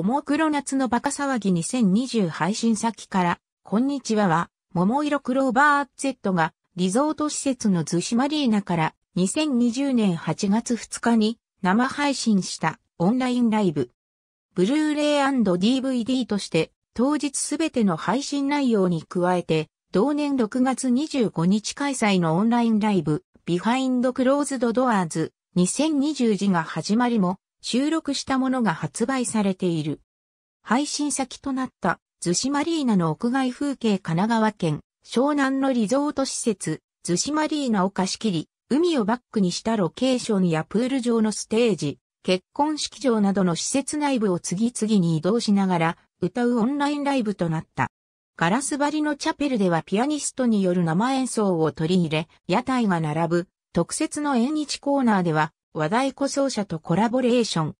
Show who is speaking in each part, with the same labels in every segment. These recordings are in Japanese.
Speaker 1: 桃黒夏のバカ騒ぎ2020配信先から、こんにちはは、桃色クローバー Z が、リゾート施設の逗子マリーナから、2020年8月2日に、生配信したオンラインライブ。ブルーレイ &DVD として、当日すべての配信内容に加えて、同年6月25日開催のオンラインライブ、ビハインドクローズドドアーズ2020時が始まりも、収録したものが発売されている。配信先となった逗子マリーナの屋外風景神奈川県湘南のリゾート施設逗子マリーナを貸し切り、海をバックにしたロケーションやプール上のステージ、結婚式場などの施設内部を次々に移動しながら歌うオンラインライブとなった。ガラス張りのチャペルではピアニストによる生演奏を取り入れ、屋台が並ぶ特設の縁日コーナーでは話題故障者とコラボレーション。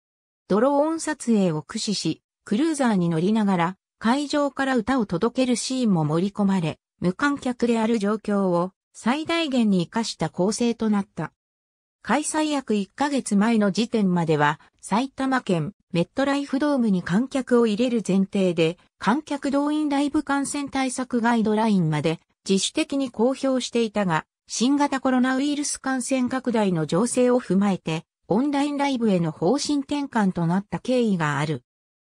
Speaker 1: ドローン撮影を駆使し、クルーザーに乗りながら会場から歌を届けるシーンも盛り込まれ、無観客である状況を最大限に活かした構成となった。開催約1ヶ月前の時点までは埼玉県メットライフドームに観客を入れる前提で観客動員ライブ感染対策ガイドラインまで自主的に公表していたが新型コロナウイルス感染拡大の情勢を踏まえて、オンラインライブへの方針転換となった経緯がある。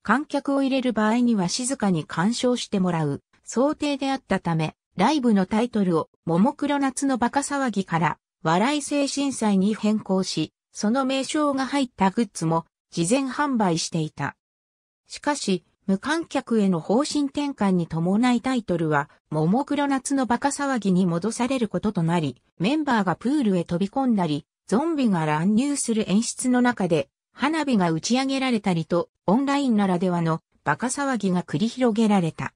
Speaker 1: 観客を入れる場合には静かに鑑賞してもらう想定であったため、ライブのタイトルを、ももクロ夏のバカ騒ぎから、笑い精神祭に変更し、その名称が入ったグッズも、事前販売していた。しかし、無観客への方針転換に伴いタイトルは、ももクロ夏のバカ騒ぎに戻されることとなり、メンバーがプールへ飛び込んだり、ゾンビが乱入する演出の中で、花火が打ち上げられたりと、オンラインならではのバカ騒ぎが繰り広げられた。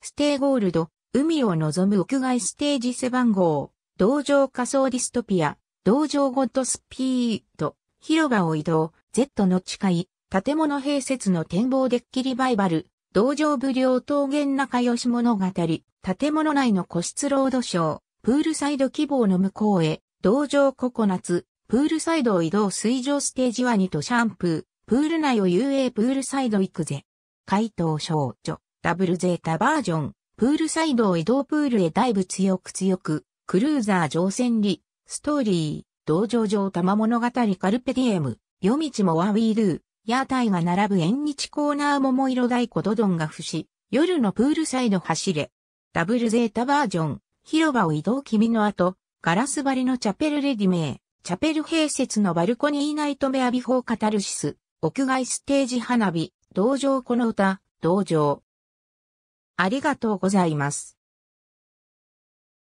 Speaker 1: ステイゴールド、海を望む屋外ステージ背番号、道場仮想ディストピア、道場ゴッドスピード、広場を移動、Z の誓い、建物併設の展望デッキリバイバル、道場奉行桃源仲良し物語、建物内の個室ロードショー、プールサイド希望の向こうへ、道場ココナツ、プールサイドを移動水上ステージワニとシャンプー、プール内を遊泳プールサイド行くぜ。回答少女、ダブルゼータバージョン、プールサイドを移動プールへダイブ強く強く、クルーザー乗船リ、ストーリー、道場上玉物語カルペディエム、夜道もワンウィールー、屋台が並ぶ縁日コーナー桃色太鼓ドドンが伏し、夜のプールサイド走れ。ダブルゼータバージョン、広場を移動君の後、ガラス張りのチャペルレディメイ、チャペル併設のバルコニーナイトメアビフォーカタルシス、屋外ステージ花火、道場この歌、道場。ありがとうございます。